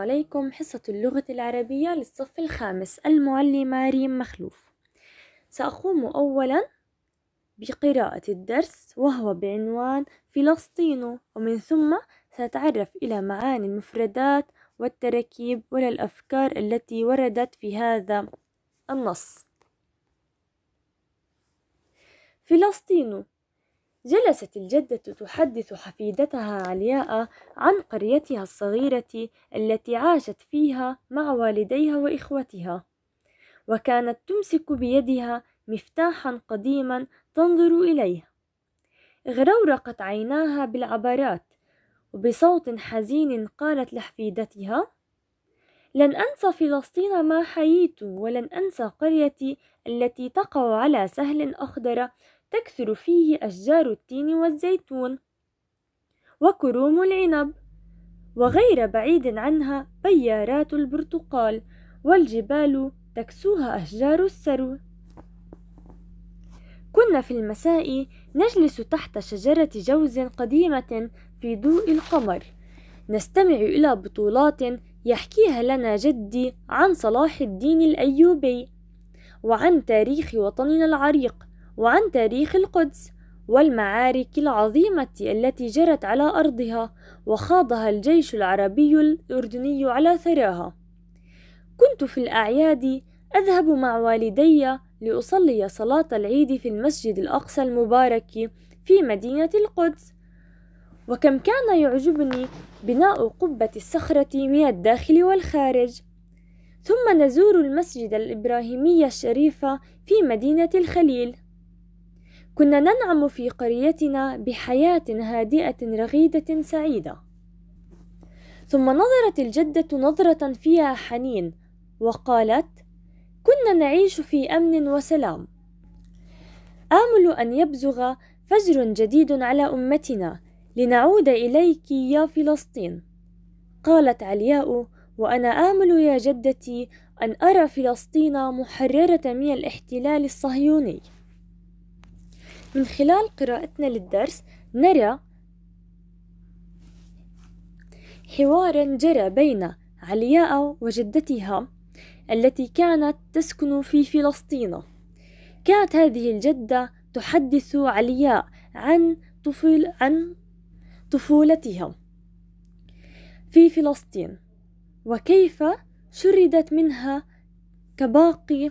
عليكم حصة اللغة العربية للصف الخامس المعلمة ريم مخلوف سأقوم أولا بقراءة الدرس وهو بعنوان فلسطين ومن ثم سأتعرف إلى معاني المفردات والتركيب وللأفكار التي وردت في هذا النص فلسطين جلست الجدة تحدث حفيدتها علياء عن قريتها الصغيرة التي عاشت فيها مع والديها وإخوتها، وكانت تمسك بيدها مفتاحا قديما تنظر إليه، اغرورقت عيناها بالعبرات، وبصوت حزين قالت لحفيدتها: لن أنسى فلسطين ما حييت ولن أنسى قريتي التي تقع على سهل أخضر تكثر فيه أشجار التين والزيتون وكروم العنب وغير بعيد عنها بيارات البرتقال والجبال تكسوها أشجار السرو كنا في المساء نجلس تحت شجرة جوز قديمة في ضوء القمر نستمع إلى بطولات يحكيها لنا جدي عن صلاح الدين الأيوبي وعن تاريخ وطننا العريق وعن تاريخ القدس والمعارك العظيمة التي جرت على أرضها وخاضها الجيش العربي الأردني على ثراها. كنت في الأعياد أذهب مع والدي لأصلي صلاة العيد في المسجد الأقصى المبارك في مدينة القدس، وكم كان يعجبني بناء قبة الصخرة من الداخل والخارج، ثم نزور المسجد الإبراهيمي الشريف في مدينة الخليل. كنا ننعم في قريتنا بحياة هادئة رغيدة سعيدة ثم نظرت الجدة نظرة فيها حنين وقالت كنا نعيش في أمن وسلام آمل أن يبزغ فجر جديد على أمتنا لنعود إليك يا فلسطين قالت علياء وأنا آمل يا جدتي أن أرى فلسطين محررة من الاحتلال الصهيوني من خلال قراءتنا للدرس نرى حوارا جرى بين علياء وجدتها التي كانت تسكن في فلسطين كانت هذه الجدة تحدث علياء عن طفل عن طفولتها في فلسطين وكيف شردت منها كباقي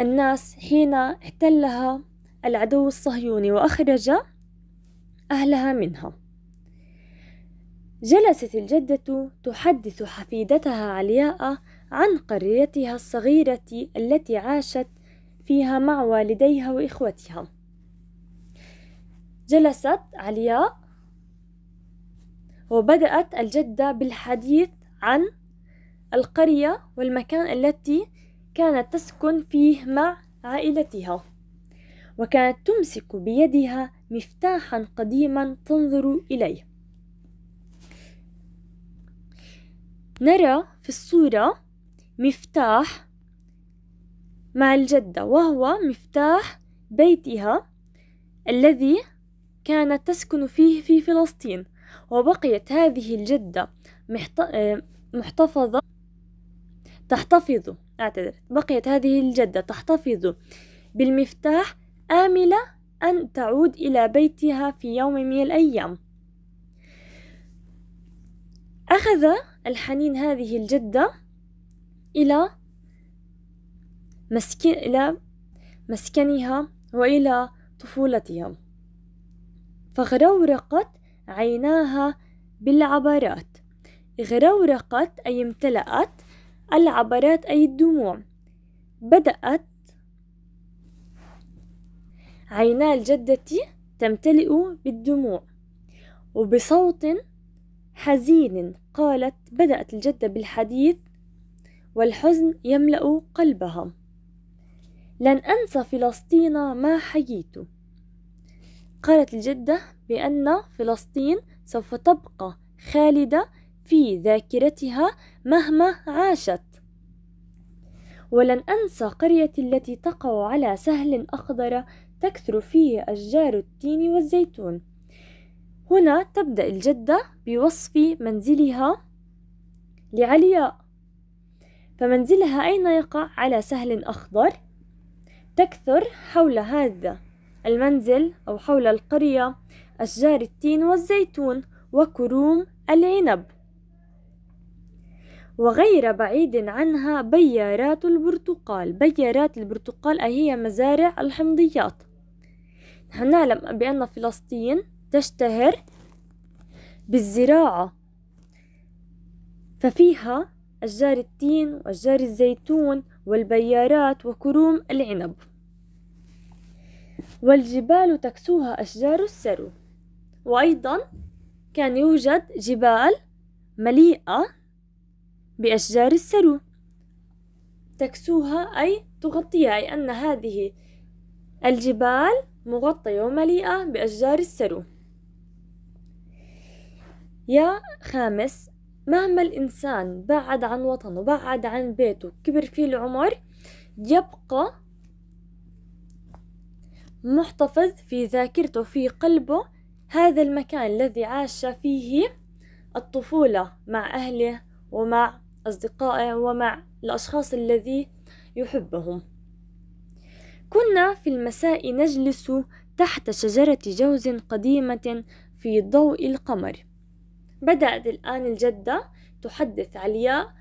الناس حين احتلها العدو الصهيوني وأخرج أهلها منها جلست الجدة تحدث حفيدتها علياء عن قريتها الصغيرة التي عاشت فيها مع والديها وإخوتها جلست علياء وبدأت الجدة بالحديث عن القرية والمكان التي كانت تسكن فيه مع عائلتها وكانت تمسك بيدها مفتاحا قديما تنظر إليه نرى في الصورة مفتاح مع الجدة وهو مفتاح بيتها الذي كانت تسكن فيه في فلسطين وبقيت هذه الجدة محتفظة تحتفظ اعتذر بقيت هذه الجدة تحتفظ بالمفتاح آملة أن تعود إلى بيتها في يوم من الأيام أخذ الحنين هذه الجدة إلى مسكن إلى مسكنها وإلى طفولتها فغرورقت عيناها بالعبرات غرورقت أي امتلأت العبرات أي الدموع بدأت عينا الجدة تمتلئ بالدموع وبصوت حزين قالت بدأت الجدة بالحديث والحزن يملأ قلبها لن أنسى فلسطين ما حييت قالت الجدة بأن فلسطين سوف تبقى خالدة في ذاكرتها مهما عاشت ولن أنسى قريتي التي تقع على سهل أخضر تكثر فيه أشجار التين والزيتون هنا تبدأ الجدة بوصف منزلها لعلياء فمنزلها أين يقع على سهل أخضر تكثر حول هذا المنزل أو حول القرية أشجار التين والزيتون وكروم العنب وغير بعيد عنها بيارات البرتقال بيارات البرتقال هي مزارع الحمضيات نحن نعلم بأن فلسطين تشتهر بالزراعة ففيها أشجار التين وأشجار الزيتون والبيارات وكروم العنب والجبال تكسوها أشجار السرو وأيضا كان يوجد جبال مليئة بأشجار السرو تكسوها أي تغطيها أي أن هذه الجبال مغطية ومليئة بأشجار السرو يا خامس مهما الإنسان بعد عن وطنه بعد عن بيته كبر فيه العمر يبقى محتفظ في ذاكرته في قلبه هذا المكان الذي عاش فيه الطفولة مع أهله ومع أصدقائه ومع الأشخاص الذي يحبهم كنا في المساء نجلس تحت شجرة جوز قديمة في ضوء القمر بدأت الآن الجدة تحدث علياء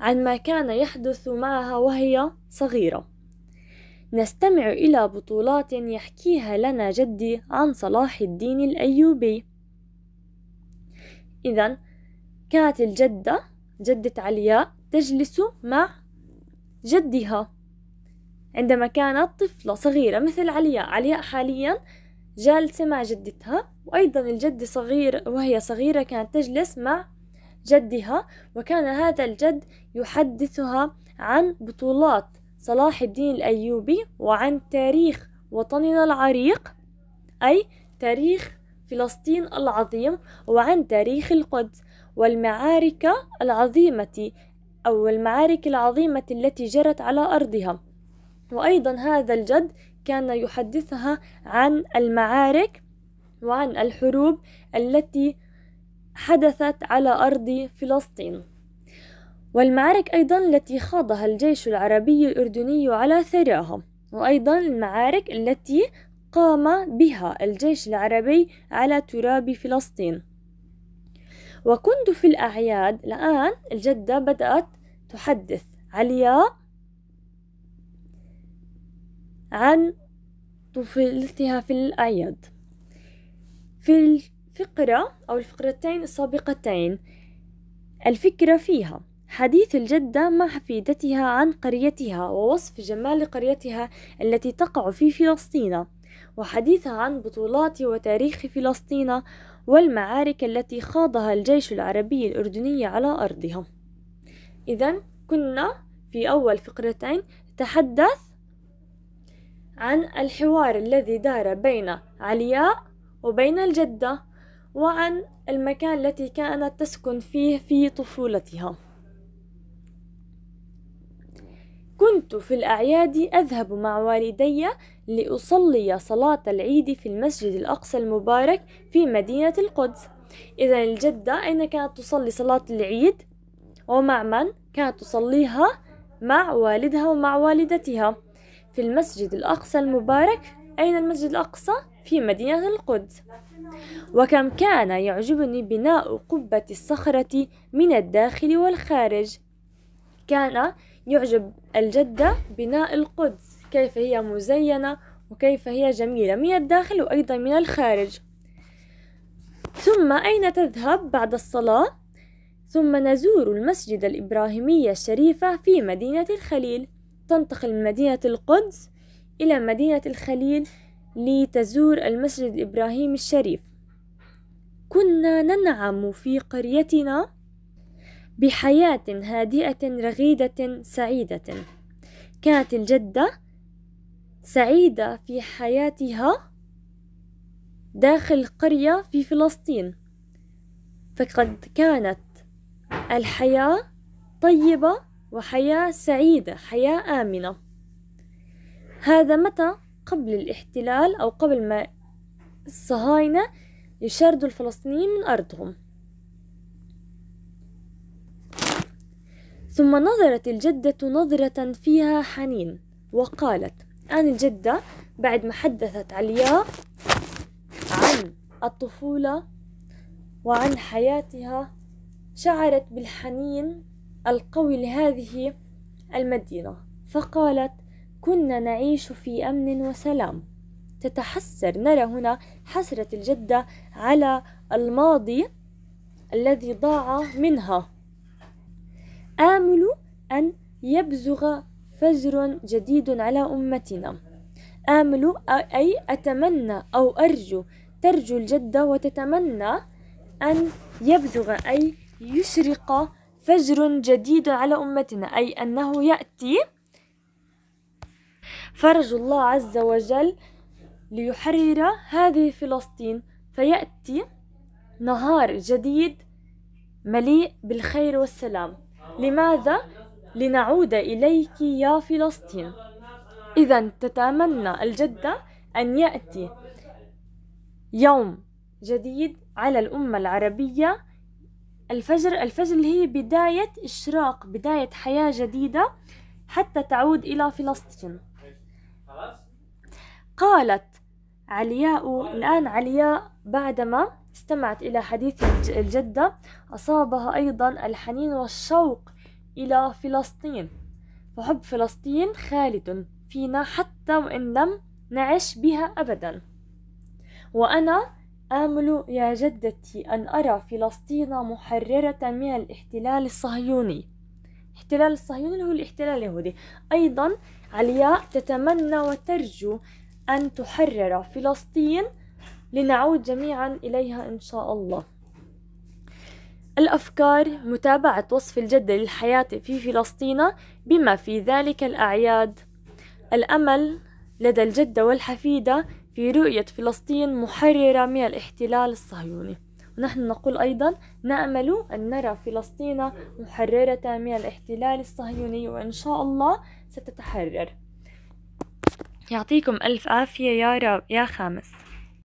عن ما كان يحدث معها وهي صغيرة نستمع إلى بطولات يحكيها لنا جدي عن صلاح الدين الأيوبي إذا كانت الجدة جدة علياء تجلس مع جدها عندما كانت طفلة صغيرة مثل علياء علياء حاليا جالسة مع جدتها وأيضا الجدة صغيرة وهي صغيرة كانت تجلس مع جدها وكان هذا الجد يحدثها عن بطولات صلاح الدين الأيوبي وعن تاريخ وطننا العريق أي تاريخ فلسطين العظيم وعن تاريخ القدس والمعارك العظيمة أو المعارك العظيمة التي جرت على أرضها وأيضا هذا الجد كان يحدثها عن المعارك وعن الحروب التي حدثت على أرض فلسطين والمعارك أيضا التي خاضها الجيش العربي الأردني على ثراها وأيضا المعارك التي قام بها الجيش العربي على تراب فلسطين وكنت في الأعياد الآن الجدة بدأت تحدث عليا عن طفولتها في الأعياد في الفقرة أو الفقرتين السابقتين الفكرة فيها حديث الجدة مع حفيدتها عن قريتها ووصف جمال قريتها التي تقع في فلسطين وحديثها عن بطولات وتاريخ فلسطين والمعارك التي خاضها الجيش العربي الأردني على أرضها إذا كنا في أول فقرتين تحدث عن الحوار الذي دار بين علياء وبين الجدة وعن المكان التي كانت تسكن فيه في طفولتها كنت في الأعياد أذهب مع والدي لأصلي صلاة العيد في المسجد الأقصى المبارك في مدينة القدس إذا الجدة أين كانت تصلي صلاة العيد ومع من كانت تصليها مع والدها ومع والدتها في المسجد الأقصى المبارك أين المسجد الأقصى في مدينة القدس وكم كان يعجبني بناء قبة الصخرة من الداخل والخارج كان يعجب الجدة بناء القدس كيف هي مزينة وكيف هي جميلة من الداخل وأيضا من الخارج ثم أين تذهب بعد الصلاة؟ ثم نزور المسجد الإبراهيمية الشريفة في مدينة الخليل تنتقل من مدينة القدس إلى مدينة الخليل لتزور المسجد الإبراهيمي الشريف كنا ننعم في قريتنا بحياة هادئة رغيدة سعيدة كانت الجدة سعيدة في حياتها داخل قرية في فلسطين فقد كانت الحياة طيبة وحياة سعيدة حياة آمنة هذا متى قبل الاحتلال أو قبل ما الصهاينة يشردوا الفلسطينيين من أرضهم ثم نظرت الجدة نظرة فيها حنين وقالت أن الجدة بعد ما حدثت علياء عن الطفولة وعن حياتها شعرت بالحنين القوي لهذه المدينة فقالت كنا نعيش في أمن وسلام تتحسر نرى هنا حسرة الجدة على الماضي الذي ضاع منها آمل أن يبزغ فجر جديد على أمتنا آمل أي أتمنى أو أرجو ترجو الجدة وتتمنى أن يبزغ أي يشرق فجر جديد على أمتنا أي أنه يأتي فرج الله عز وجل ليحرر هذه فلسطين فيأتي نهار جديد مليء بالخير والسلام لماذا؟ لنعود إليك يا فلسطين إذا تتمنى الجدة أن يأتي يوم جديد على الأمة العربية الفجر الفجر اللي هي بداية إشراق بداية حياة جديدة حتى تعود إلى فلسطين قالت علياء الآن علياء بعدما استمعت إلى حديث الجدة أصابها أيضا الحنين والشوق إلى فلسطين فحب فلسطين خالد فينا حتى وإن لم نعش بها أبدا وأنا آمل يا جدتي أن أرى فلسطين محررة من الاحتلال الصهيوني الاحتلال الصهيوني هو الاحتلال اليهودي أيضا علياء تتمنى وترجو أن تحرر فلسطين لنعود جميعا إليها إن شاء الله الأفكار متابعة وصف الجدة للحياة في فلسطين بما في ذلك الأعياد الأمل لدى الجدة والحفيدة في رؤية فلسطين محررة من الاحتلال الصهيوني ونحن نقول أيضا نأمل أن نرى فلسطين محررة من الاحتلال الصهيوني وإن شاء الله ستتحرر يعطيكم ألف عافية يا رب يا خامس